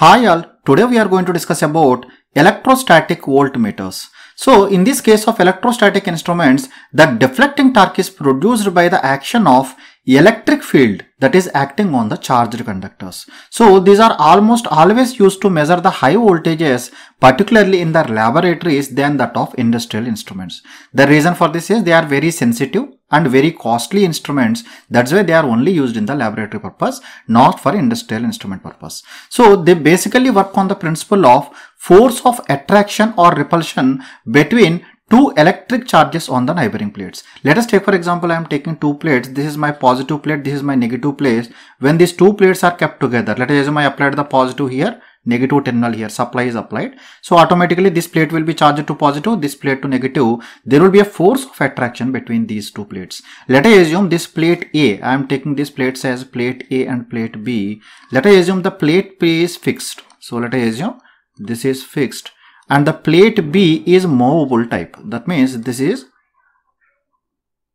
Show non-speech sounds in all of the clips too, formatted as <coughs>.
Hi all, today we are going to discuss about electrostatic voltmeters. So in this case of electrostatic instruments, the deflecting torque is produced by the action of electric field that is acting on the charged conductors. So these are almost always used to measure the high voltages particularly in the laboratories than that of industrial instruments. The reason for this is they are very sensitive and very costly instruments that's why they are only used in the laboratory purpose not for industrial instrument purpose. So they basically work on the principle of force of attraction or repulsion between two electric charges on the neighboring plates. Let us take for example, I am taking two plates. This is my positive plate. This is my negative plate. When these two plates are kept together, let us assume I applied the positive here, negative terminal here, supply is applied. So automatically this plate will be charged to positive, this plate to negative. There will be a force of attraction between these two plates. Let us assume this plate A, I am taking this plates as plate A and plate B. Let us assume the plate P is fixed. So let us assume this is fixed and the plate B is movable type. That means this is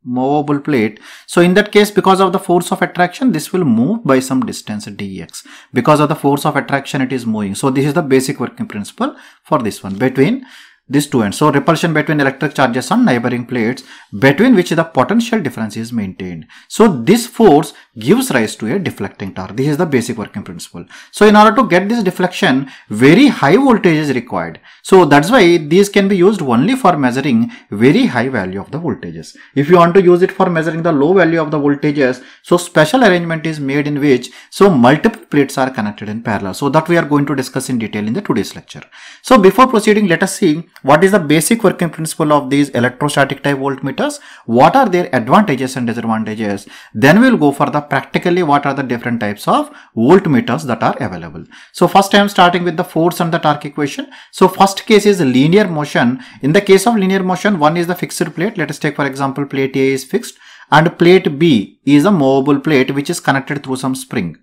movable plate. So in that case, because of the force of attraction, this will move by some distance dx. Because of the force of attraction, it is moving. So this is the basic working principle for this one between these two ends. So repulsion between electric charges on neighboring plates between which the potential difference is maintained. So this force gives rise to a deflecting torque. This is the basic working principle. So in order to get this deflection, very high voltage is required. So that's why these can be used only for measuring very high value of the voltages. If you want to use it for measuring the low value of the voltages, so special arrangement is made in which so multiple plates are connected in parallel. So that we are going to discuss in detail in the today's lecture. So before proceeding, let us see what is the basic working principle of these electrostatic type voltmeters, what are their advantages and disadvantages. Then we'll go for the practically what are the different types of voltmeters that are available. So first I am starting with the force and the torque equation. So first case is linear motion. In the case of linear motion, one is the fixed plate. Let us take for example, plate A is fixed and plate B is a movable plate which is connected through some spring.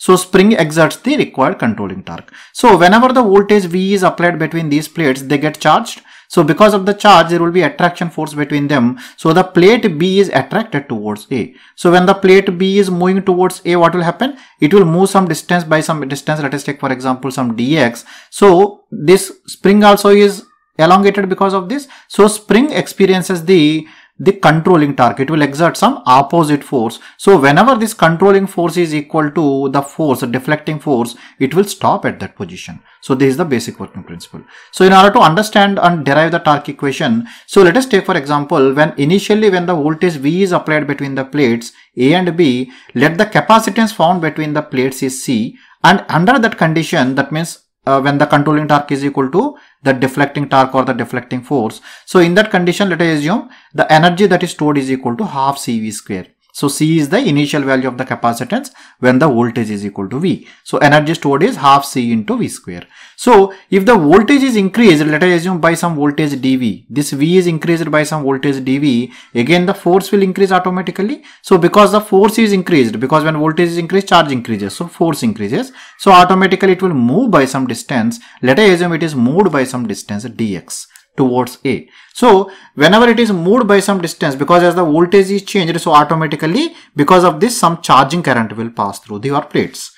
So spring exerts the required controlling torque. So whenever the voltage V is applied between these plates, they get charged so because of the charge, there will be attraction force between them. So the plate B is attracted towards A. So when the plate B is moving towards A, what will happen? It will move some distance by some distance. Let us take, for example, some dx. So this spring also is elongated because of this. So spring experiences the the controlling target will exert some opposite force. So whenever this controlling force is equal to the force, the deflecting force, it will stop at that position. So this is the basic working principle. So in order to understand and derive the torque equation, so let us take for example, when initially when the voltage V is applied between the plates A and B, let the capacitance found between the plates is C and under that condition, that means uh, when the controlling torque is equal to the deflecting torque or the deflecting force. So in that condition, let us assume the energy that is stored is equal to half CV square. So C is the initial value of the capacitance when the voltage is equal to V. So energy stored is half C into V square. So if the voltage is increased, let us assume by some voltage dV. This V is increased by some voltage dV. Again, the force will increase automatically. So because the force is increased, because when voltage is increased, charge increases. So force increases. So automatically it will move by some distance. Let us assume it is moved by some distance dx towards A. So whenever it is moved by some distance because as the voltage is changed so automatically because of this some charging current will pass through the plates.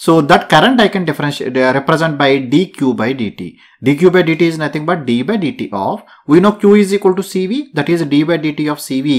So that current I can differentiate uh, represent by dq by dt. dq by dt is nothing but d by dt of we know q is equal to cv that is d by dt of cv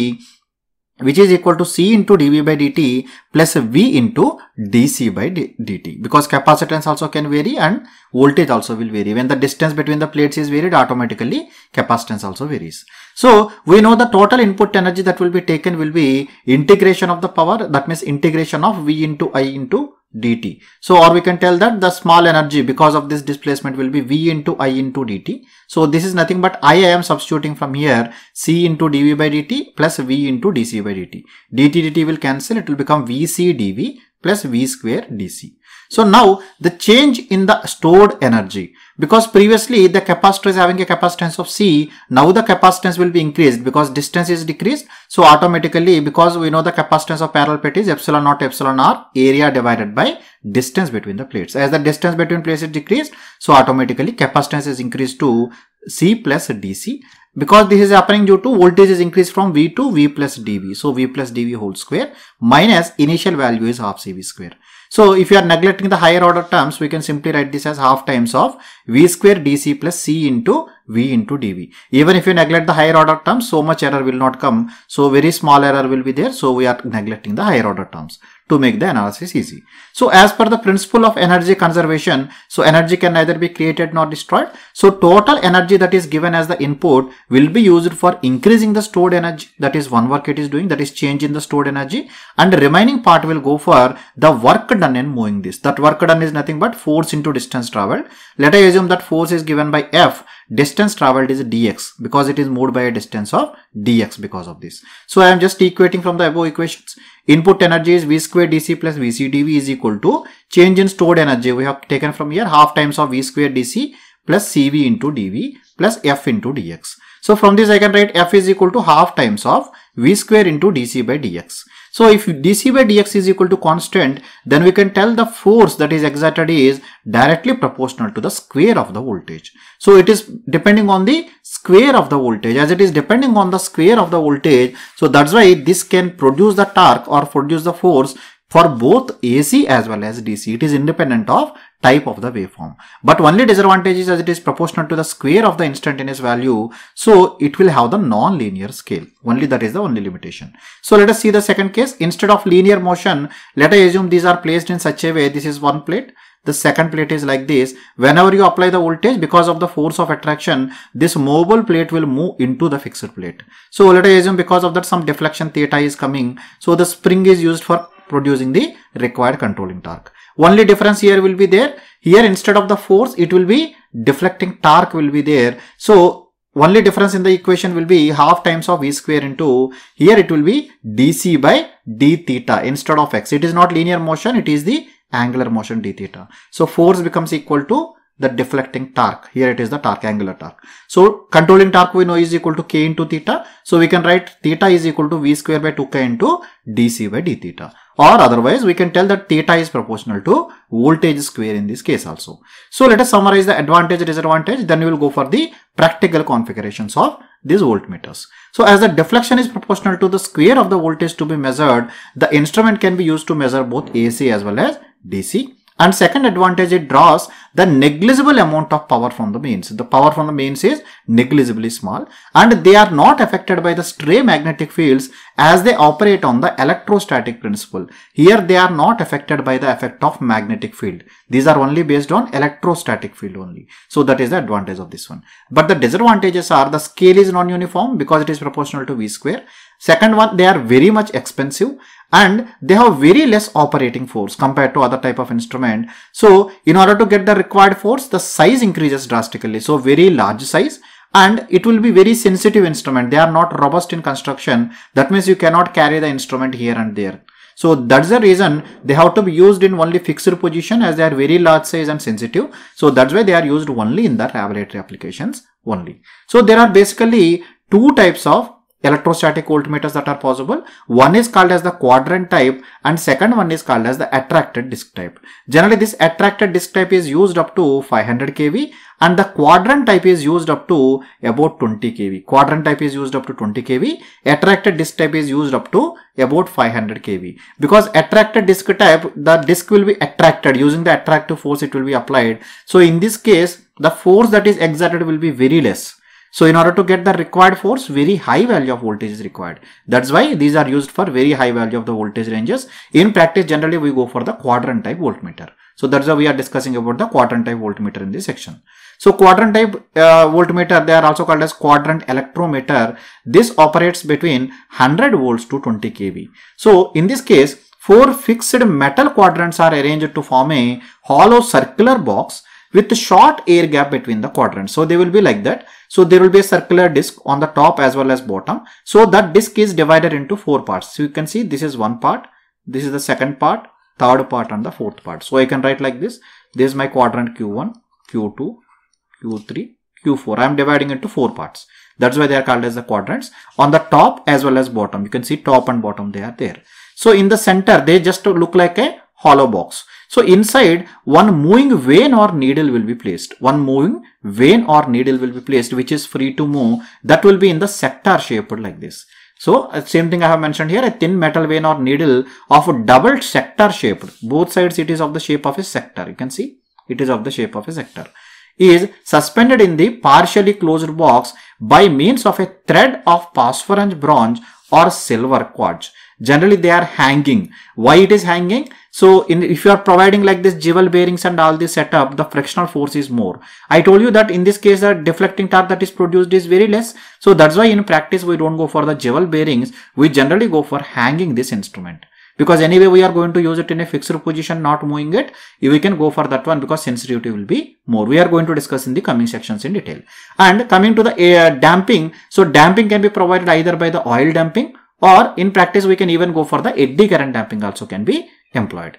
which is equal to C into dV by dt plus V into dC by dt because capacitance also can vary and voltage also will vary. When the distance between the plates is varied automatically capacitance also varies. So we know the total input energy that will be taken will be integration of the power that means integration of V into I into dt. So, or we can tell that the small energy because of this displacement will be V into I into dt. So, this is nothing but I, I am substituting from here C into dV by dt plus V into dC by dt. dt dt will cancel. It will become Vc dV plus V square dC. So now the change in the stored energy, because previously the capacitor is having a capacitance of C, now the capacitance will be increased because distance is decreased. So automatically, because we know the capacitance of parallel plate is epsilon naught epsilon r area divided by distance between the plates. As the distance between plates is decreased, so automatically capacitance is increased to C plus DC because this is happening due to voltage is increased from V to V plus dV. So V plus dV whole square minus initial value is half CV square. So if you are neglecting the higher order terms, we can simply write this as half times of v square dc plus c into v into dv. Even if you neglect the higher order terms, so much error will not come. So very small error will be there. So we are neglecting the higher order terms to make the analysis easy. So as per the principle of energy conservation, so energy can neither be created nor destroyed. So total energy that is given as the input will be used for increasing the stored energy. That is one work it is doing that is change in the stored energy and the remaining part will go for the work done in moving this. That work done is nothing but force into distance traveled. Let us assume that force is given by F distance traveled is dx because it is moved by a distance of dx because of this. So I am just equating from the above equations. Input energy is V square dc plus Vc dv is equal to change in stored energy we have taken from here half times of V square dc plus Cv into dv plus F into dx. So from this I can write f is equal to half times of v square into dc by dx. So if dc by dx is equal to constant, then we can tell the force that is exerted is directly proportional to the square of the voltage. So it is depending on the square of the voltage as it is depending on the square of the voltage. So that's why this can produce the torque or produce the force for both AC as well as DC. It is independent of type of the waveform. But only disadvantage is as it is proportional to the square of the instantaneous value. So it will have the non-linear scale. Only that is the only limitation. So let us see the second case. Instead of linear motion, let us assume these are placed in such a way. This is one plate the second plate is like this whenever you apply the voltage because of the force of attraction this mobile plate will move into the fixed plate so let us assume because of that some deflection theta is coming so the spring is used for producing the required controlling torque only difference here will be there here instead of the force it will be deflecting torque will be there so only difference in the equation will be half times of v square into here it will be dc by d theta instead of x it is not linear motion it is the angular motion d theta. So force becomes equal to the deflecting torque. Here it is the torque, angular torque. So controlling torque we know is equal to k into theta. So we can write theta is equal to v square by 2k into dc by d theta. Or otherwise we can tell that theta is proportional to voltage square in this case also. So let us summarize the advantage disadvantage then we will go for the practical configurations of these voltmeters. So as the deflection is proportional to the square of the voltage to be measured, the instrument can be used to measure both AC as well as DC. And second advantage, it draws the negligible amount of power from the mains. The power from the mains is negligibly small and they are not affected by the stray magnetic fields as they operate on the electrostatic principle. Here they are not affected by the effect of magnetic field. These are only based on electrostatic field only. So that is the advantage of this one. But the disadvantages are the scale is non-uniform because it is proportional to V square. Second one, they are very much expensive and they have very less operating force compared to other type of instrument. So in order to get the required force, the size increases drastically. So very large size and it will be very sensitive instrument. They are not robust in construction. That means you cannot carry the instrument here and there. So that's the reason they have to be used in only fixed position as they are very large size and sensitive. So that's why they are used only in the laboratory applications only. So there are basically two types of electrostatic voltmeters that are possible. One is called as the quadrant type and second one is called as the attracted disc type. Generally this attracted disc type is used up to 500 kV and the quadrant type is used up to about 20 kV. Quadrant type is used up to 20 kV. Attracted disc type is used up to about 500 kV. Because attracted disc type, the disc will be attracted using the attractive force it will be applied. So in this case, the force that is exerted will be very less so in order to get the required force, very high value of voltage is required. That's why these are used for very high value of the voltage ranges. In practice, generally we go for the quadrant type voltmeter. So that's why we are discussing about the quadrant type voltmeter in this section. So quadrant type uh, voltmeter, they are also called as quadrant electrometer. This operates between 100 volts to 20 kV. So in this case, four fixed metal quadrants are arranged to form a hollow circular box with short air gap between the quadrants. So they will be like that. So there will be a circular disc on the top as well as bottom. So that disc is divided into four parts. So you can see this is one part, this is the second part, third part and the fourth part. So I can write like this. This is my quadrant Q1, Q2, Q3, Q4. I am dividing into four parts. That's why they are called as the quadrants. On the top as well as bottom. You can see top and bottom they are there. So in the center they just look like a hollow box. So inside one moving vein or needle will be placed. One moving vein or needle will be placed which is free to move. That will be in the sector shaped like this. So uh, same thing I have mentioned here a thin metal vein or needle of a double sector shaped. Both sides it is of the shape of a sector. You can see it is of the shape of a sector is suspended in the partially closed box by means of a thread of phosphorescent bronze or silver quartz generally they are hanging why it is hanging so in, if you are providing like this jewel bearings and all this setup the frictional force is more i told you that in this case the deflecting torque that is produced is very less so that's why in practice we don't go for the jewel bearings we generally go for hanging this instrument because anyway we are going to use it in a fixed position not moving it we can go for that one because sensitivity will be more we are going to discuss in the coming sections in detail and coming to the air uh, damping so damping can be provided either by the oil damping or in practice we can even go for the eddy current damping also can be employed.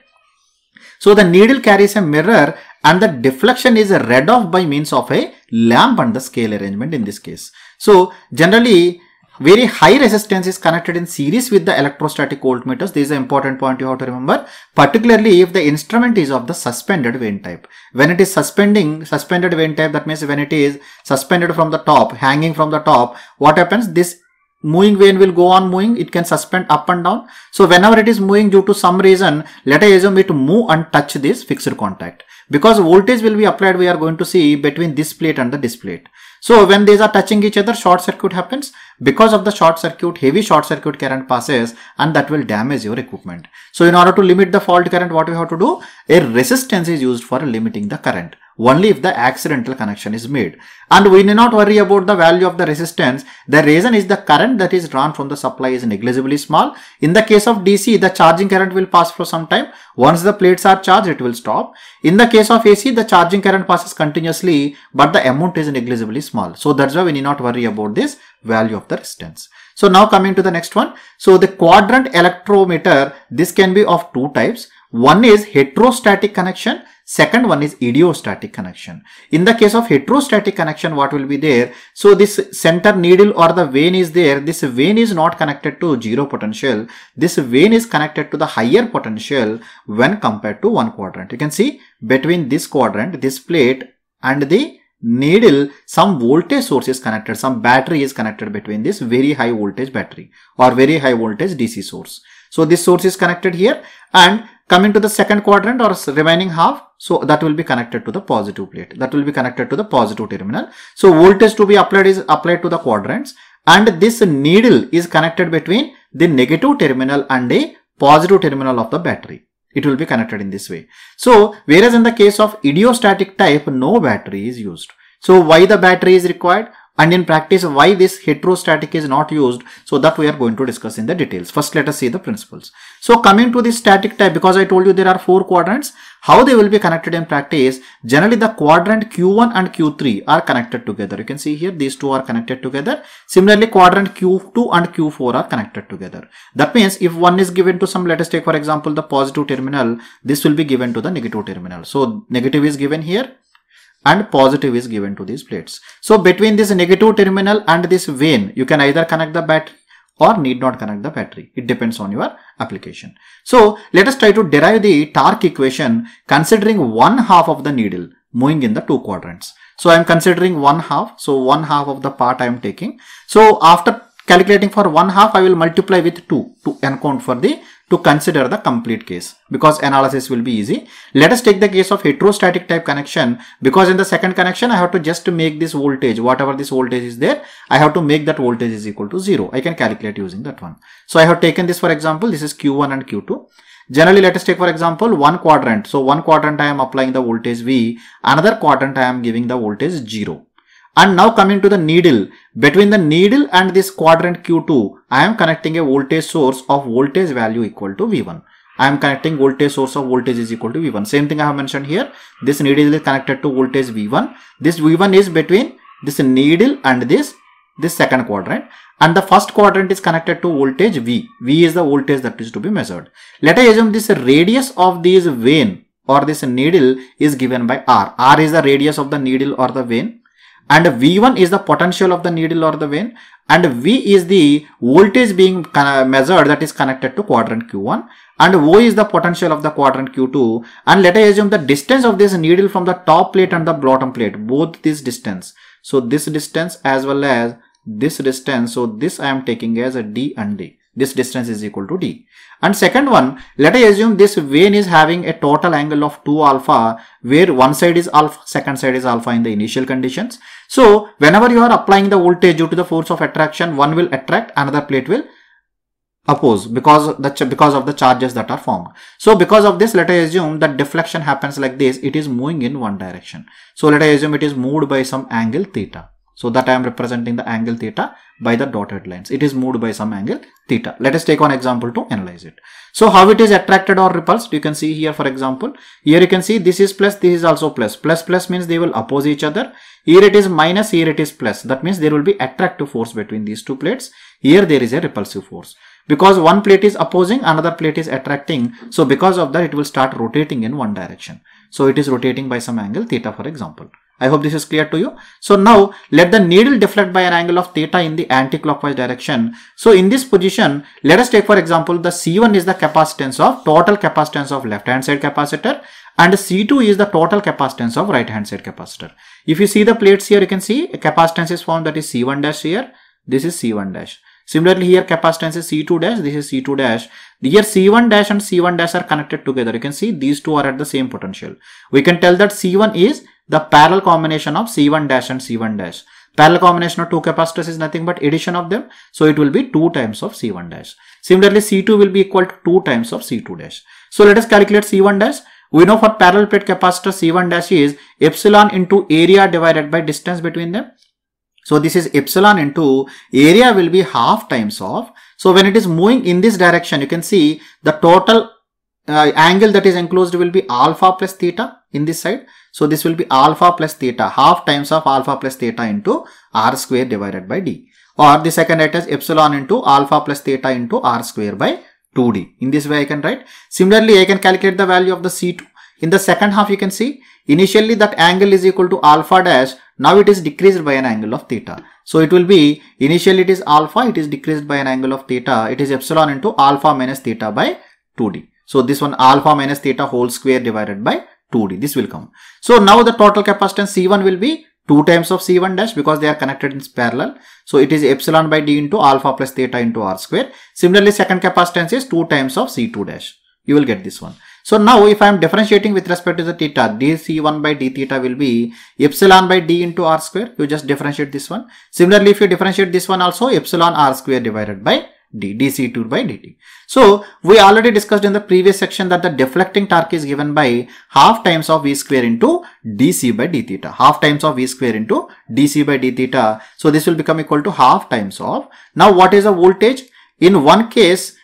So the needle carries a mirror and the deflection is read off by means of a lamp and the scale arrangement in this case. So generally very high resistance is connected in series with the electrostatic voltmeters. This is an important point you have to remember, particularly if the instrument is of the suspended vane type. When it is suspending, suspended vane type, that means when it is suspended from the top, hanging from the top, what happens? This moving vane will go on moving it can suspend up and down so whenever it is moving due to some reason let us assume it move and touch this fixed contact because voltage will be applied we are going to see between this plate and the this plate so when these are touching each other short circuit happens because of the short circuit heavy short circuit current passes and that will damage your equipment so in order to limit the fault current what we have to do a resistance is used for limiting the current only if the accidental connection is made. And we need not worry about the value of the resistance. The reason is the current that is drawn from the supply is negligibly small. In the case of DC, the charging current will pass for some time. Once the plates are charged, it will stop. In the case of AC, the charging current passes continuously, but the amount is negligibly small. So that's why we need not worry about this value of the resistance. So now coming to the next one. So the quadrant electrometer, this can be of two types. One is heterostatic connection Second one is idiostatic connection. In the case of heterostatic connection, what will be there? So this center needle or the vein is there. This vein is not connected to zero potential. This vein is connected to the higher potential when compared to one quadrant. You can see between this quadrant, this plate and the needle some voltage source is connected some battery is connected between this very high voltage battery or very high voltage dc source so this source is connected here and coming to the second quadrant or remaining half so that will be connected to the positive plate that will be connected to the positive terminal so voltage to be applied is applied to the quadrants and this needle is connected between the negative terminal and a positive terminal of the battery it will be connected in this way so whereas in the case of idiostatic type no battery is used so why the battery is required and in practice why this heterostatic is not used so that we are going to discuss in the details first let us see the principles so coming to the static type because i told you there are four quadrants how they will be connected in practice generally the quadrant q1 and q3 are connected together you can see here these two are connected together similarly quadrant q2 and q4 are connected together that means if one is given to some let us take for example the positive terminal this will be given to the negative terminal so negative is given here and positive is given to these plates. So between this negative terminal and this vein, you can either connect the battery or need not connect the battery. It depends on your application. So let us try to derive the torque equation considering one half of the needle moving in the two quadrants. So I am considering one half. So one half of the part I am taking. So after calculating for one half, I will multiply with two to account for the to consider the complete case because analysis will be easy. Let us take the case of heterostatic type connection because in the second connection I have to just to make this voltage whatever this voltage is there I have to make that voltage is equal to 0. I can calculate using that one. So I have taken this for example this is Q1 and Q2. Generally let us take for example one quadrant. So one quadrant I am applying the voltage V another quadrant I am giving the voltage 0. And now coming to the needle. Between the needle and this quadrant Q2, I am connecting a voltage source of voltage value equal to V1. I am connecting voltage source of voltage is equal to V1. Same thing I have mentioned here. This needle is connected to voltage V1. This V1 is between this needle and this this second quadrant and the first quadrant is connected to voltage V. V is the voltage that is to be measured. Let us assume this radius of this vein or this needle is given by R. R is the radius of the needle or the vein and V1 is the potential of the needle or the vein and V is the voltage being uh, measured that is connected to quadrant Q1 and O is the potential of the quadrant Q2 and let us assume the distance of this needle from the top plate and the bottom plate both this distance. So this distance as well as this distance so this I am taking as a D and D. This distance is equal to d. And second one, let us assume this vein is having a total angle of 2 alpha where one side is alpha, second side is alpha in the initial conditions. So whenever you are applying the voltage due to the force of attraction, one will attract, another plate will oppose because the because of the charges that are formed so because of this let us assume that deflection happens like this it is moving in one direction so let us assume it is moved by some angle theta so that I am representing the angle theta by the dotted lines. It is moved by some angle theta. Let us take one example to analyze it. So how it is attracted or repulsed? You can see here for example. Here you can see this is plus, this is also plus. Plus plus means they will oppose each other. Here it is minus, here it is plus. That means there will be attractive force between these two plates. Here there is a repulsive force because one plate is opposing another plate is attracting so because of that it will start rotating in one direction so it is rotating by some angle theta for example I hope this is clear to you. So now let the needle deflect by an angle of theta in the anti-clockwise direction. So in this position, let us take for example, the C1 is the capacitance of total capacitance of left hand side capacitor and C2 is the total capacitance of right hand side capacitor. If you see the plates here, you can see a capacitance is formed that is C1 dash here. This is C1 dash. Similarly here capacitance is C2 dash, this is C2 dash. Here C1 dash and C1 dash are connected together. You can see these two are at the same potential. We can tell that C1 is the parallel combination of C1 dash and C1 dash. Parallel combination of two capacitors is nothing but addition of them. So it will be 2 times of C1 dash. Similarly, C2 will be equal to 2 times of C2 dash. So let us calculate C1 dash. We know for parallel plate capacitor C1 dash is epsilon into area divided by distance between them. So this is epsilon into area will be half times of. So when it is moving in this direction, you can see the total uh, angle that is enclosed will be alpha plus theta in this side. So this will be alpha plus theta, half times of alpha plus theta into r square divided by d. Or the second write epsilon into alpha plus theta into r square by 2d. In this way I can write. Similarly, I can calculate the value of the C2. In the second half you can see, initially that angle is equal to alpha dash. Now it is decreased by an angle of theta. So it will be, initially it is alpha, it is decreased by an angle of theta. It is epsilon into alpha minus theta by 2d. So this one alpha minus theta whole square divided by 2D. This will come. So now the total capacitance C1 will be 2 times of C1 dash because they are connected in parallel. So it is epsilon by D into alpha plus theta into R square. Similarly, second capacitance is 2 times of C2 dash. You will get this one. So now if I am differentiating with respect to the theta, dc1 by d theta will be epsilon by d into r square. You just differentiate this one. Similarly, if you differentiate this one also, epsilon r square divided by d dc2 by dt. So we already discussed in the previous section that the deflecting torque is given by half times of v square into dc by d theta. Half times of v square into dc by d theta. So this will become equal to half times of. Now what is the voltage? In one case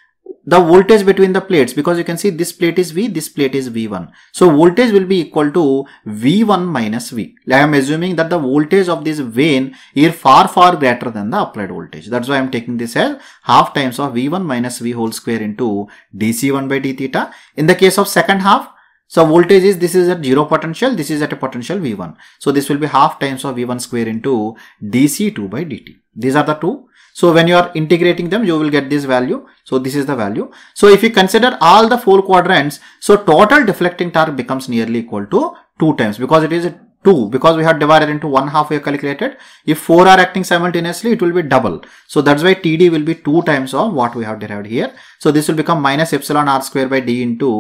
the voltage between the plates because you can see this plate is V, this plate is V1. So voltage will be equal to V1 minus V. I am assuming that the voltage of this vein is far far greater than the applied voltage. That's why I am taking this as half times of V1 minus V whole square into DC1 by d theta. In the case of second half, so voltage is this is at zero potential, this is at a potential V1. So this will be half times of V1 square into DC2 by dt. These are the two so when you are integrating them, you will get this value. So this is the value. So if you consider all the four quadrants, so total deflecting torque becomes nearly equal to two times because it is 2 because we have divided into 1 half we have calculated. If 4 are acting simultaneously, it will be double. So that's why TD will be 2 times of what we have derived here. So this will become minus epsilon r square by d into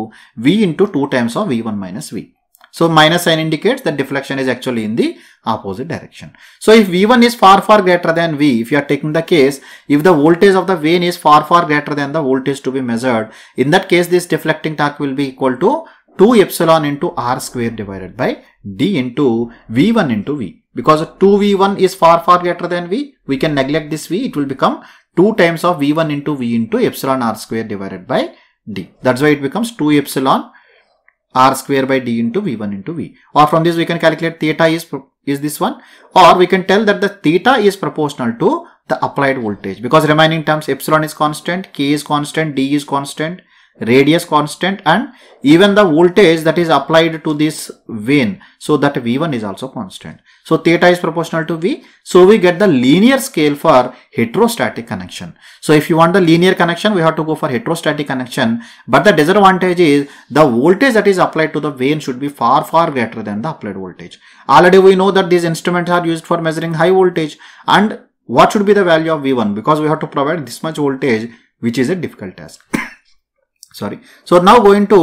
V into 2 times of V1 minus V. So minus sign indicates that deflection is actually in the opposite direction. So if V1 is far far greater than V, if you are taking the case, if the voltage of the vane is far far greater than the voltage to be measured, in that case this deflecting torque will be equal to 2 epsilon into r square divided by d into V1 into V. Because 2V1 is far far greater than V, we can neglect this V, it will become 2 times of V1 into V into epsilon r square divided by d. That's why it becomes 2 epsilon r square by d into v1 into v. Or from this we can calculate theta is, is this one or we can tell that the theta is proportional to the applied voltage because remaining terms epsilon is constant, k is constant, d is constant radius constant and even the voltage that is applied to this vein so that v1 is also constant so theta is proportional to v so we get the linear scale for heterostatic connection so if you want the linear connection we have to go for heterostatic connection but the disadvantage is the voltage that is applied to the vein should be far far greater than the applied voltage already we know that these instruments are used for measuring high voltage and what should be the value of v1 because we have to provide this much voltage which is a difficult task <coughs> sorry. So now going to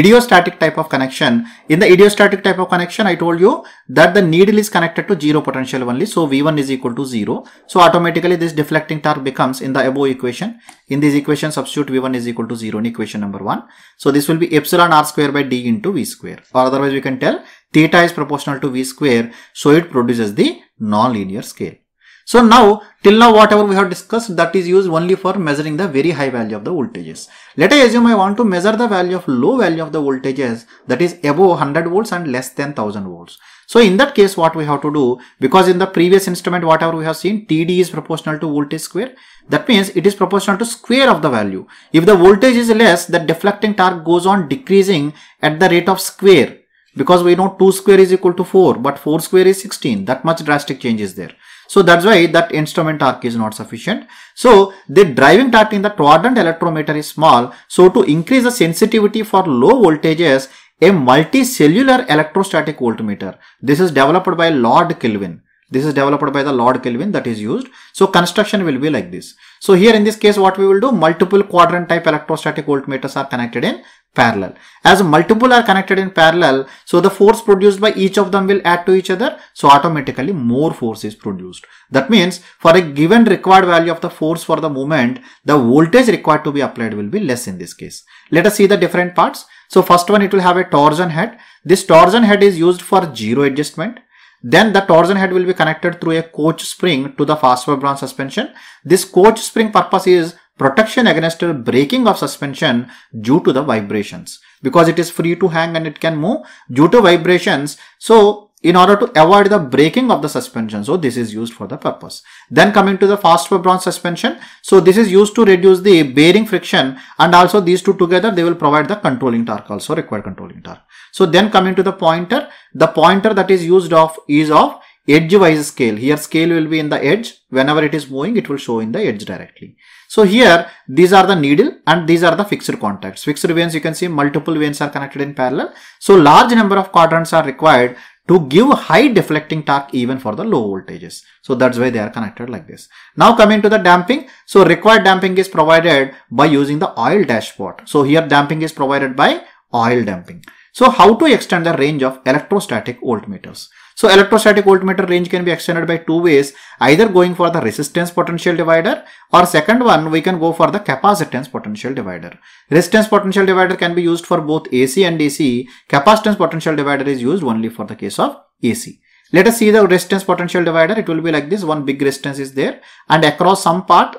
idiostatic type of connection. In the idiostatic type of connection, I told you that the needle is connected to zero potential only. So V1 is equal to zero. So automatically this deflecting torque becomes in the above equation. In this equation, substitute V1 is equal to zero in equation number one. So this will be epsilon R square by D into V square. Or otherwise we can tell theta is proportional to V square. So it produces the nonlinear scale. So now, till now whatever we have discussed that is used only for measuring the very high value of the voltages. Let I assume I want to measure the value of low value of the voltages that is above 100 volts and less than 1000 volts. So in that case what we have to do because in the previous instrument whatever we have seen TD is proportional to voltage square that means it is proportional to square of the value. If the voltage is less the deflecting torque goes on decreasing at the rate of square because we know 2 square is equal to 4 but 4 square is 16 that much drastic change is there so that's why that instrument torque is not sufficient. So the driving torque in the quadrant electrometer is small. So to increase the sensitivity for low voltages, a multicellular electrostatic voltmeter. This is developed by Lord Kelvin. This is developed by the Lord Kelvin that is used. So construction will be like this. So here in this case, what we will do, multiple quadrant type electrostatic voltmeters are connected in parallel. As multiple are connected in parallel, so the force produced by each of them will add to each other. So automatically more force is produced. That means for a given required value of the force for the moment, the voltage required to be applied will be less in this case. Let us see the different parts. So first one, it will have a torsion head. This torsion head is used for zero adjustment. Then the torsion head will be connected through a coach spring to the fast branch suspension. This coach spring purpose is protection against breaking of suspension due to the vibrations because it is free to hang and it can move due to vibrations. So in order to avoid the breaking of the suspension. So this is used for the purpose. Then coming to the fast bronze suspension. So this is used to reduce the bearing friction and also these two together they will provide the controlling torque also required controlling torque. So then coming to the pointer, the pointer that is used of is of edge wise scale. Here scale will be in the edge. Whenever it is moving, it will show in the edge directly. So here, these are the needle and these are the fixed contacts. Fixed veins, you can see multiple veins are connected in parallel. So large number of quadrants are required to give high deflecting torque even for the low voltages. So that's why they are connected like this. Now coming to the damping. So required damping is provided by using the oil dashpot. So here damping is provided by oil damping. So how to extend the range of electrostatic voltmeters? So electrostatic voltmeter range can be extended by two ways, either going for the resistance potential divider or second one we can go for the capacitance potential divider. Resistance potential divider can be used for both AC and DC, capacitance potential divider is used only for the case of AC. Let us see the resistance potential divider, it will be like this, one big resistance is there and across some part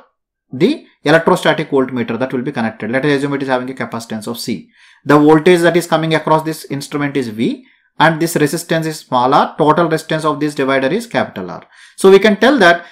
the electrostatic voltmeter that will be connected. Let us assume it is having a capacitance of C. The voltage that is coming across this instrument is V and this resistance is small r, total resistance of this divider is capital R. So we can tell that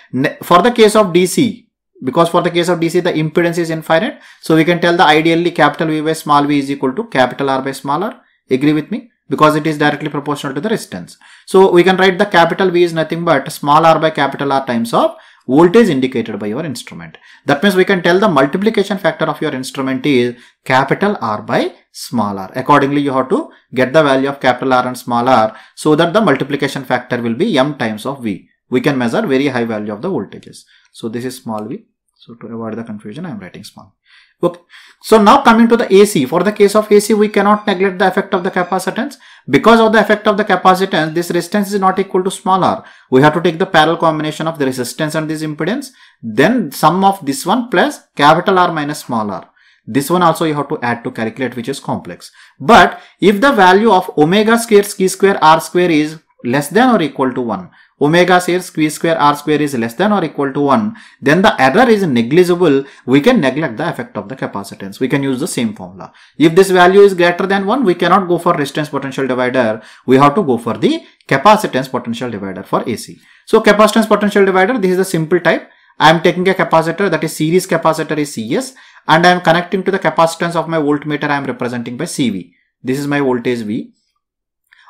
for the case of DC, because for the case of DC the impedance is infinite, so we can tell the ideally capital V by small v is equal to capital R by small r. Agree with me? Because it is directly proportional to the resistance. So we can write the capital V is nothing but small r by capital R times of voltage indicated by your instrument. That means we can tell the multiplication factor of your instrument is capital R by small r. Accordingly, you have to get the value of capital R and small r so that the multiplication factor will be m times of V. We can measure very high value of the voltages. So this is small v. So to avoid the confusion, I am writing small. Okay. So now coming to the AC. For the case of AC, we cannot neglect the effect of the capacitance. Because of the effect of the capacitance, this resistance is not equal to small r. We have to take the parallel combination of the resistance and this impedance. Then sum of this one plus capital R minus small r. This one also you have to add to calculate which is complex. But if the value of omega square c square r square is less than or equal to 1, omega says q square r square is less than or equal to 1, then the error is negligible. We can neglect the effect of the capacitance. We can use the same formula. If this value is greater than 1, we cannot go for resistance potential divider. We have to go for the capacitance potential divider for AC. So capacitance potential divider, this is a simple type. I am taking a capacitor that is series capacitor is CS and I am connecting to the capacitance of my voltmeter I am representing by CV. This is my voltage V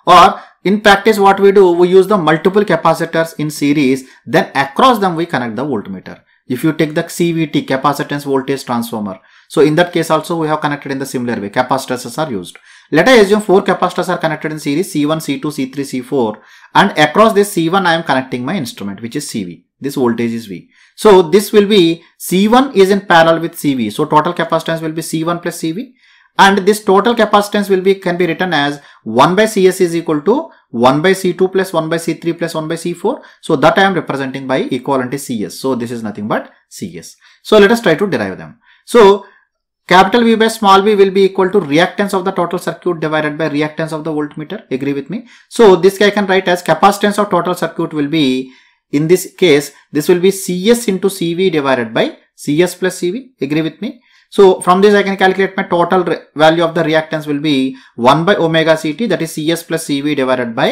or in practice what we do, we use the multiple capacitors in series, then across them we connect the voltmeter. If you take the CVT, capacitance voltage transformer, so in that case also we have connected in the similar way, capacitors are used. Let us assume 4 capacitors are connected in series C1, C2, C3, C4 and across this C1 I am connecting my instrument which is CV. This voltage is V. So this will be C1 is in parallel with CV. So total capacitance will be C1 plus CV and this total capacitance will be can be written as 1 by cs is equal to 1 by c2 plus 1 by c3 plus 1 by c4 so that i am representing by equivalent is cs so this is nothing but cs so let us try to derive them so capital v by small v will be equal to reactance of the total circuit divided by reactance of the voltmeter agree with me so this i can write as capacitance of total circuit will be in this case this will be cs into cv divided by cs plus cv agree with me so from this I can calculate my total value of the reactance will be 1 by omega Ct that is Cs plus Cv divided by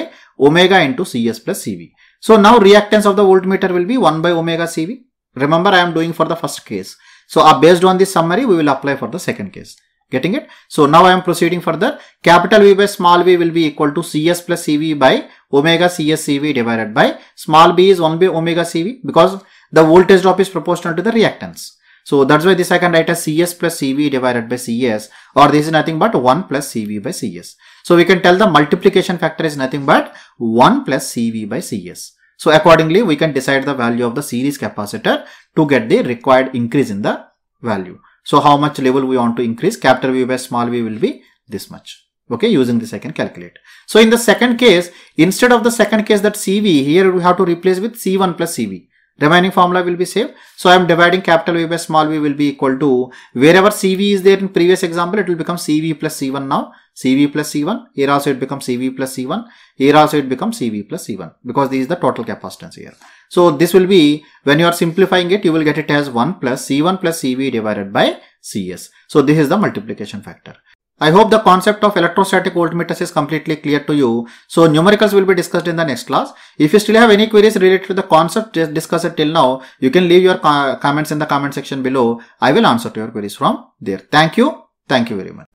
omega into Cs plus Cv. So now reactance of the voltmeter will be 1 by omega Cv. Remember I am doing for the first case. So uh, based on this summary we will apply for the second case. Getting it? So now I am proceeding further. Capital V by small v will be equal to Cs plus Cv by omega Cs Cv divided by small b is 1 by omega Cv because the voltage drop is proportional to the reactance. So that's why this I can write as CS plus CV divided by CS or this is nothing but 1 plus CV by CS. So we can tell the multiplication factor is nothing but 1 plus CV by CS. So accordingly, we can decide the value of the series capacitor to get the required increase in the value. So how much level we want to increase capital V by small v will be this much. Okay, using this I can calculate. So in the second case, instead of the second case that CV, here we have to replace with C1 plus CV remaining formula will be same. So I am dividing capital V by small v will be equal to wherever CV is there in previous example, it will become CV plus C1 now. CV plus C1, here also it becomes CV plus C1, here also it becomes CV plus C1 because this is the total capacitance here. So this will be, when you are simplifying it, you will get it as 1 plus C1 plus CV divided by CS. So this is the multiplication factor. I hope the concept of electrostatic voltmeters is completely clear to you. So numericals will be discussed in the next class. If you still have any queries related to the concept discussed till now, you can leave your comments in the comment section below. I will answer to your queries from there. Thank you. Thank you very much.